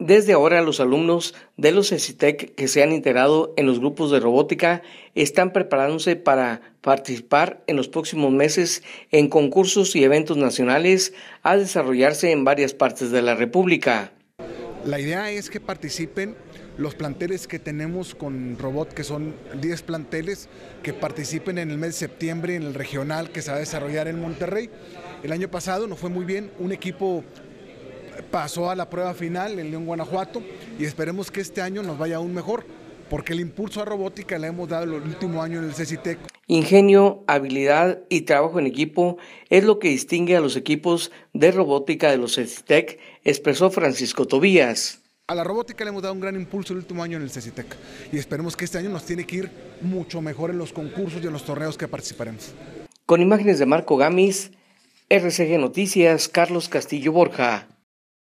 Desde ahora los alumnos de los ESITEC que se han integrado en los grupos de robótica están preparándose para participar en los próximos meses en concursos y eventos nacionales a desarrollarse en varias partes de la República. La idea es que participen los planteles que tenemos con Robot, que son 10 planteles, que participen en el mes de septiembre en el regional que se va a desarrollar en Monterrey. El año pasado nos fue muy bien, un equipo pasó a la prueba final en León, Guanajuato, y esperemos que este año nos vaya aún mejor, porque el impulso a robótica le hemos dado el último año en el CECITEC. Ingenio, habilidad y trabajo en equipo es lo que distingue a los equipos de robótica de los CECITEC, expresó Francisco Tobías. A la robótica le hemos dado un gran impulso el último año en el CECITEC y esperemos que este año nos tiene que ir mucho mejor en los concursos y en los torneos que participaremos. Con imágenes de Marco Gamis, RCG Noticias, Carlos Castillo Borja.